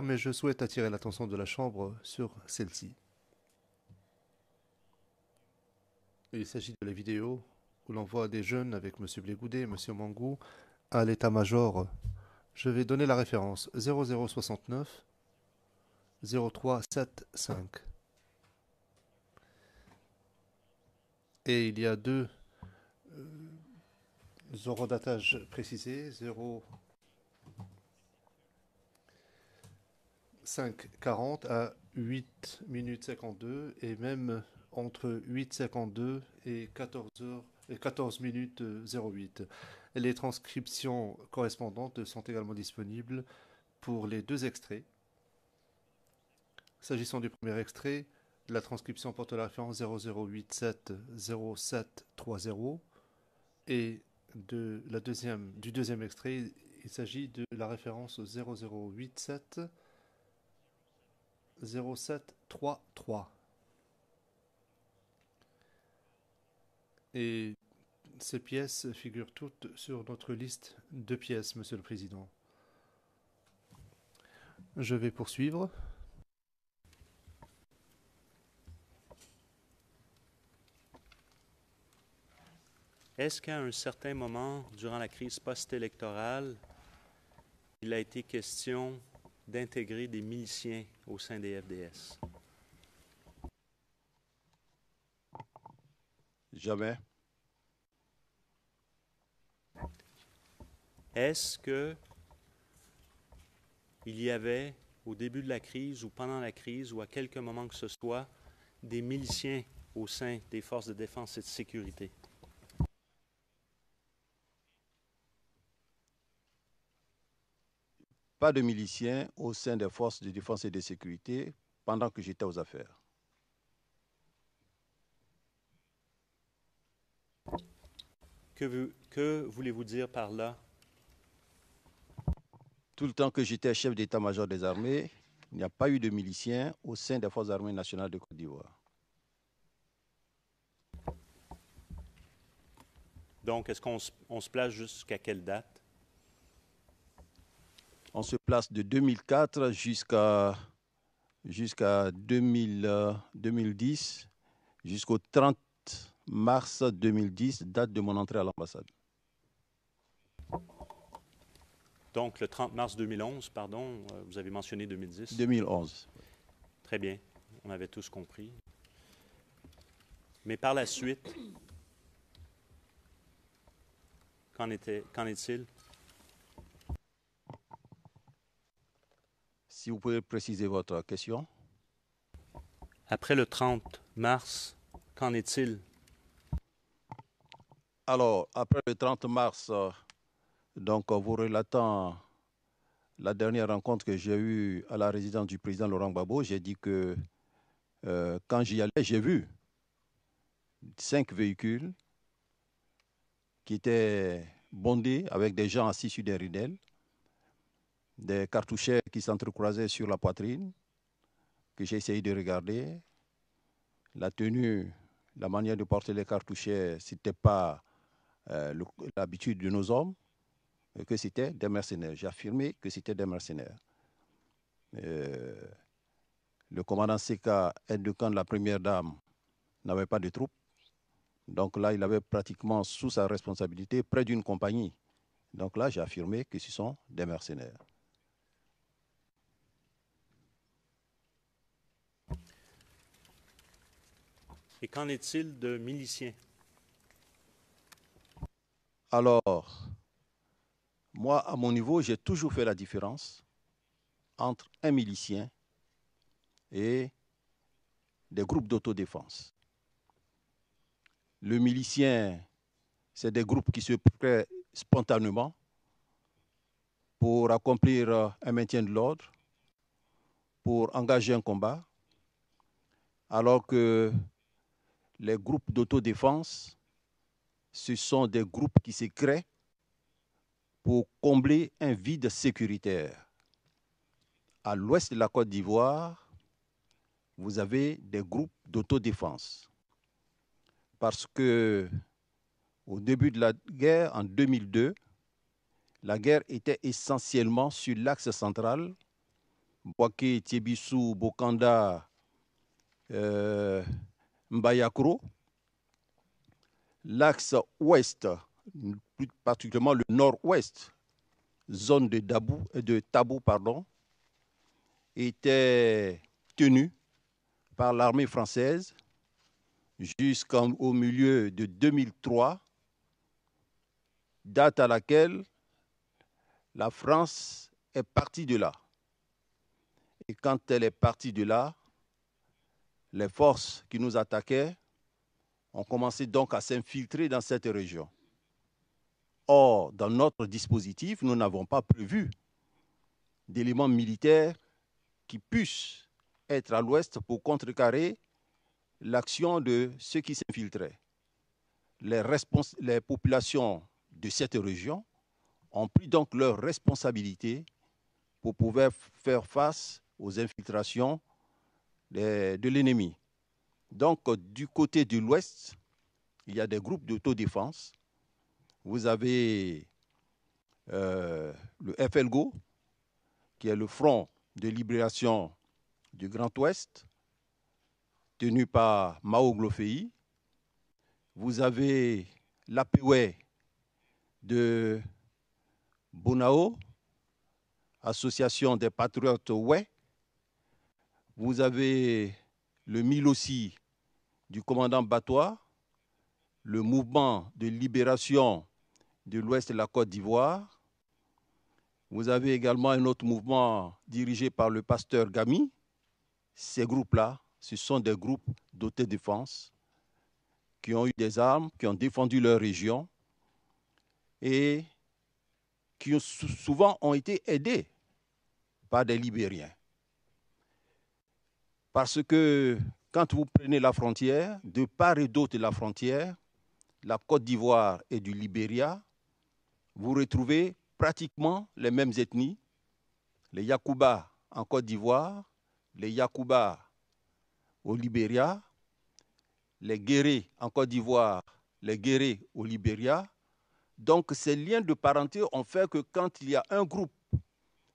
mais je souhaite attirer l'attention de la Chambre sur celle-ci. Il s'agit de la vidéo où l'on voit des jeunes avec M. Blégoudé et M. Mangou à l'état-major. Je vais donner la référence 0069 0375. Et il y a deux euh, précisés, 0 5,40 à 8 minutes 52 et même entre 8,52 et 14 14 minutes 08. Les transcriptions correspondantes sont également disponibles pour les deux extraits. S'agissant du premier extrait, la transcription porte la référence 00870730. et de la deuxième, du deuxième extrait, il s'agit de la référence 0087 0733. Et ces pièces figurent toutes sur notre liste de pièces, Monsieur le Président. Je vais poursuivre. Est-ce qu'à un certain moment, durant la crise post-électorale, il a été question d'intégrer des miliciens au sein des FDS? Jamais. Est-ce que il y avait au début de la crise ou pendant la crise ou à quelques moments que ce soit des miliciens au sein des forces de défense et de sécurité? pas de miliciens au sein des forces de défense et de sécurité pendant que j'étais aux affaires. Que, que voulez-vous dire par là Tout le temps que j'étais chef d'état-major des armées, il n'y a pas eu de miliciens au sein des forces armées nationales de Côte d'Ivoire. Donc, est-ce qu'on se place jusqu'à quelle date on se place de 2004 jusqu'à jusqu'à 2010, euh, jusqu'au 30 mars 2010, date de mon entrée à l'ambassade. Donc, le 30 mars 2011, pardon, euh, vous avez mentionné 2010. 2011. Très bien, on avait tous compris. Mais par la suite, qu'en est-il? Si vous pouvez préciser votre question. Après le 30 mars, qu'en est-il? Alors, après le 30 mars, euh, donc euh, vous relatant la dernière rencontre que j'ai eue à la résidence du président Laurent Gbagbo, j'ai dit que euh, quand j'y allais, j'ai vu cinq véhicules qui étaient bondés avec des gens assis sur des ridelles des cartouchers qui s'entrecroisaient sur la poitrine, que j'ai essayé de regarder. La tenue, la manière de porter les cartouchers, ce n'était pas euh, l'habitude de nos hommes, que c'était des mercenaires. J'ai affirmé que c'était des mercenaires. Euh, le commandant Seka, aide de camp de la première dame, n'avait pas de troupes. Donc là, il avait pratiquement sous sa responsabilité près d'une compagnie. Donc là, j'ai affirmé que ce sont des mercenaires. Et qu'en est-il de miliciens? Alors, moi, à mon niveau, j'ai toujours fait la différence entre un milicien et des groupes d'autodéfense. Le milicien, c'est des groupes qui se prêtent spontanément pour accomplir euh, un maintien de l'ordre, pour engager un combat, alors que les groupes d'autodéfense, ce sont des groupes qui se créent pour combler un vide sécuritaire. À l'ouest de la Côte d'Ivoire, vous avez des groupes d'autodéfense. Parce que au début de la guerre en 2002, la guerre était essentiellement sur l'axe central, Boaké, Tiebissou, Bokanda, euh, Mbayakro, l'axe ouest, plus particulièrement le nord-ouest, zone de, Tabou, pardon, était tenu par l'armée française jusqu'au milieu de 2003, date à laquelle la France est partie de là. Et quand elle est partie de là, les forces qui nous attaquaient ont commencé donc à s'infiltrer dans cette région. Or, dans notre dispositif, nous n'avons pas prévu d'éléments militaires qui puissent être à l'ouest pour contrecarrer l'action de ceux qui s'infiltraient. Les, les populations de cette région ont pris donc leurs responsabilités pour pouvoir faire face aux infiltrations euh, de, l'ennemi. Donc, euh, du côté de l'ouest, il y a des groupes d'autodéfense. Vous avez euh, le FLGO, qui est le Front de libération du Grand Ouest, tenu par Mao Glofei. Vous avez l'APOE de Bonao, Association des patriotes Ouai, vous avez le mille du commandant Batois, le mouvement de libération de l'ouest de la Côte d'Ivoire. Vous avez également un autre mouvement dirigé par le pasteur Gami. Ces groupes-là, ce sont des groupes dotés défense qui ont eu des armes, qui ont défendu leur région et qui souvent ont été aidés par des Libériens. Parce que quand vous prenez la frontière, de part et d'autre de la frontière, la Côte d'Ivoire et du Libéria, vous retrouvez pratiquement les mêmes ethnies, les Yakuba en Côte d'Ivoire, les Yakuba au Libéria, les Guérés en Côte d'Ivoire, les Guérés au Libéria. Donc ces liens de parenté ont fait que quand il y a un groupe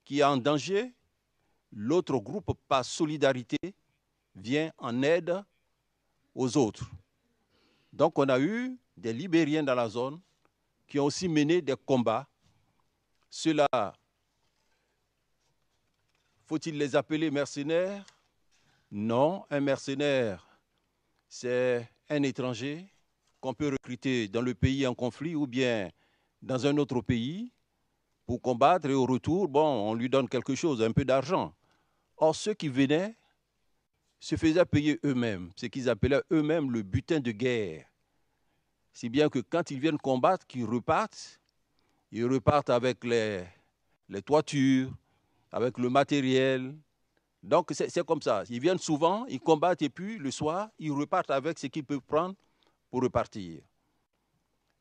qui est en danger, l'autre groupe, par solidarité, vient en aide aux autres. Donc on a eu des Libériens dans la zone qui ont aussi mené des combats. Ceux-là, faut-il les appeler mercenaires Non, un mercenaire, c'est un étranger qu'on peut recruter dans le pays en conflit ou bien dans un autre pays pour combattre et au retour, bon, on lui donne quelque chose, un peu d'argent. Or, ceux qui venaient se faisaient payer eux-mêmes, ce qu'ils appelaient eux-mêmes le butin de guerre. Si bien que quand ils viennent combattre, qu'ils repartent, ils repartent avec les, les toitures, avec le matériel. Donc c'est comme ça. Ils viennent souvent, ils combattent et puis le soir, ils repartent avec ce qu'ils peuvent prendre pour repartir.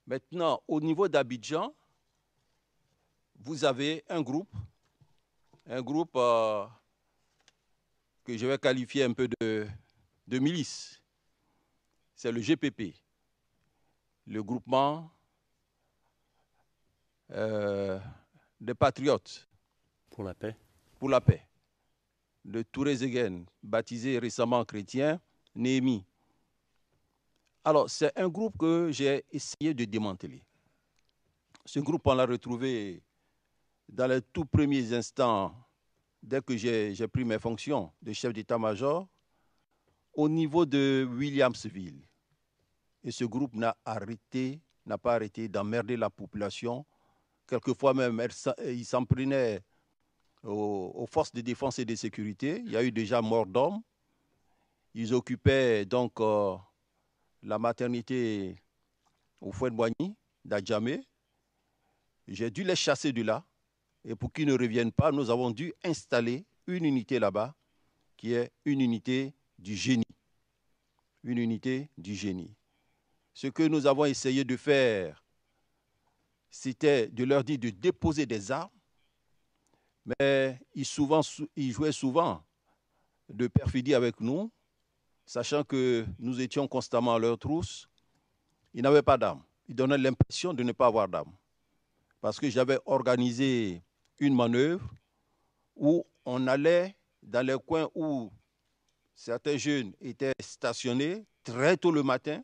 Maintenant, au niveau d'Abidjan, vous avez un groupe, un groupe euh, que je vais qualifier un peu de, milice. C'est le GPP, le groupement euh, des patriotes. Pour la paix. Pour la paix. De Touré-Zéguen, baptisé récemment chrétien, Néhémie. Alors, c'est un groupe que j'ai essayé de démanteler. Ce groupe, on l'a retrouvé dans les tout premiers instants dès que j'ai pris mes fonctions de chef d'état-major, au niveau de Williamsville. Et ce groupe n'a arrêté, n'a pas arrêté d'emmerder la population. Quelquefois même, ils s'en euh, aux, forces de défense et de sécurité. Il y a eu déjà mort d'hommes. Ils occupaient donc euh, la maternité au Fouet de Boigny, d'Adjamé. J'ai dû les chasser de là et pour qu'ils ne reviennent pas, nous avons dû installer une unité là-bas, qui est une unité du génie. Une unité du génie. Ce que nous avons essayé de faire, c'était de leur dire de déposer des armes, mais ils, jouaient souvent de perfidie avec nous, sachant que nous étions constamment à leur trousse. Ils n'avaient pas d'armes. Ils donnaient l'impression de ne pas avoir d'armes. Parce que j'avais organisé une manœuvre où on allait dans les coins où certains jeunes étaient stationnés très tôt le matin.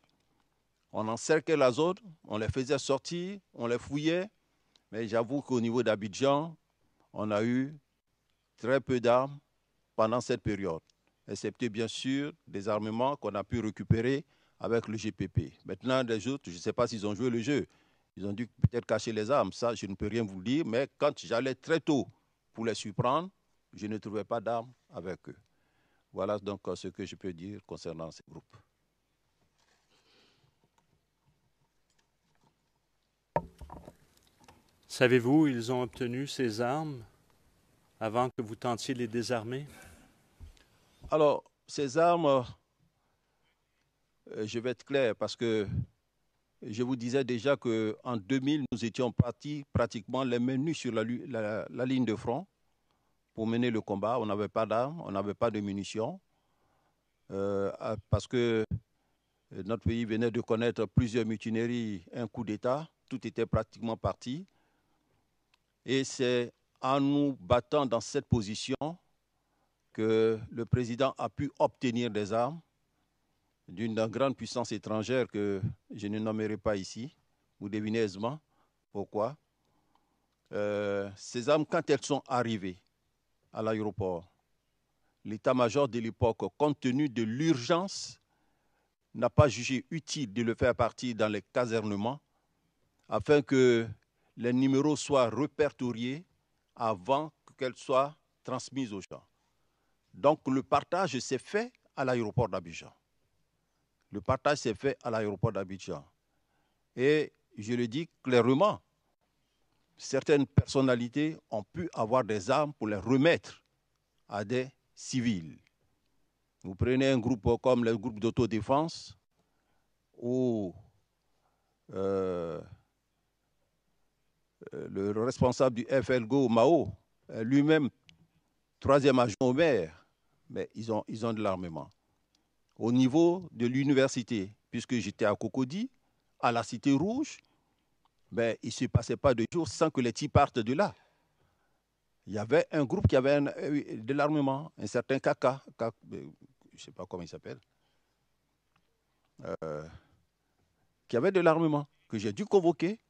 On encerclait la zone, on les faisait sortir, on les fouillait. Mais j'avoue qu'au niveau d'Abidjan, on a eu très peu d'armes pendant cette période, excepté bien sûr des armements qu'on a pu récupérer avec le GPP. Maintenant, les autres, je ne sais pas s'ils ont joué le jeu. Ils ont dû peut-être cacher les armes, ça je ne peux rien vous dire, mais quand j'allais très tôt pour les surprendre, je ne trouvais pas d'armes avec eux. Voilà donc euh, ce que je peux dire concernant ces groupes. Savez-vous, ils ont obtenu ces armes avant que vous tentiez les désarmer Alors, ces armes, euh, je vais être clair parce que je vous disais déjà qu'en 2000, nous étions partis pratiquement les nues sur la, ligne de front pour mener le combat. On n'avait pas d'armes, on n'avait pas de munitions, euh, parce que euh, notre pays venait de connaître plusieurs mutineries, un coup d'État, tout était pratiquement parti. Et c'est en nous battant dans cette position que le président a pu obtenir des armes d'une grande puissance étrangère que je ne nommerai pas ici. Vous devinez aisément pourquoi. Euh, ces armes, quand elles sont arrivées à l'aéroport, l'état-major de l'époque, compte tenu de l'urgence, n'a pas jugé utile de le faire partir dans les casernements afin que les numéros soient répertoriés avant qu'elles soient transmises aux gens. Donc le partage s'est fait à l'aéroport d'Abidjan. Le partage s'est fait à l'aéroport d'Abidjan. Et je le dis clairement, certaines personnalités ont pu avoir des armes pour les remettre à des civils. Vous prenez un groupe comme le groupe d'autodéfense où euh, le responsable du FLGO, Mao, lui-même, troisième agent au maire, mais ils ont, ils ont de l'armement au niveau de l'université, puisque j'étais à Cocody, à la Cité Rouge, ben, il ne se passait pas de jour sans que les types partent de là. Il y avait un groupe qui avait euh, de l'armement, un certain Kaka, euh, je ne sais pas comment il s'appelle, euh, qui avait de l'armement, que j'ai dû convoquer,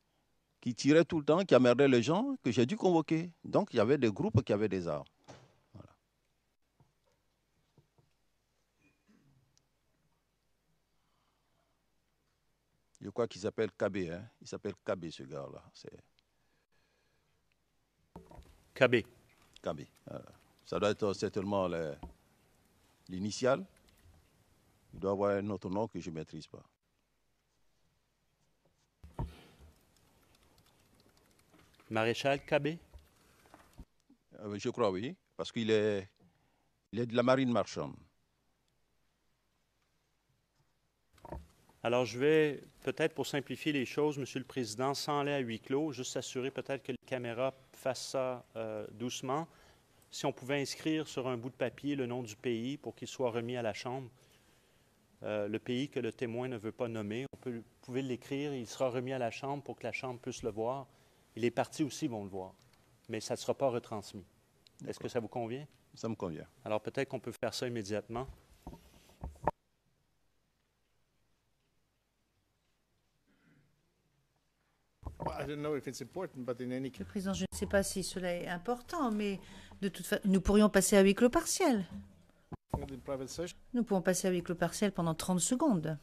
qui tirait tout le temps, qui emmerdait les gens, que j'ai dû convoquer. Donc il y avait des groupes qui avaient des armes. Je crois qu'il s'appelle KB. Hein. Il s'appelle KB, ce gars-là. KB. KB. Ça doit être certainement l'initial. Il doit avoir un autre nom que je ne maîtrise pas. Maréchal KB euh, Je crois, oui. Parce qu'il est, il est de la marine marchande. Alors, je vais peut-être, pour simplifier les choses, Monsieur le Président, sans aller à huis clos, juste s'assurer peut-être que les caméras fassent ça euh, doucement. Si on pouvait inscrire sur un bout de papier le nom du pays pour qu'il soit remis à la Chambre, euh, le pays que le témoin ne veut pas nommer, on peut, vous pouvez l'écrire, il sera remis à la Chambre pour que la Chambre puisse le voir. Et les partis aussi vont le voir, mais ça ne sera pas retransmis. Est-ce que ça vous convient? Ça me convient. Alors peut-être qu'on peut faire ça immédiatement. je ne sais pas si cela est important, mais de toute façon, nous pourrions passer à huis clos partiel. Nous pouvons passer à huis clos partiel pendant 30 secondes.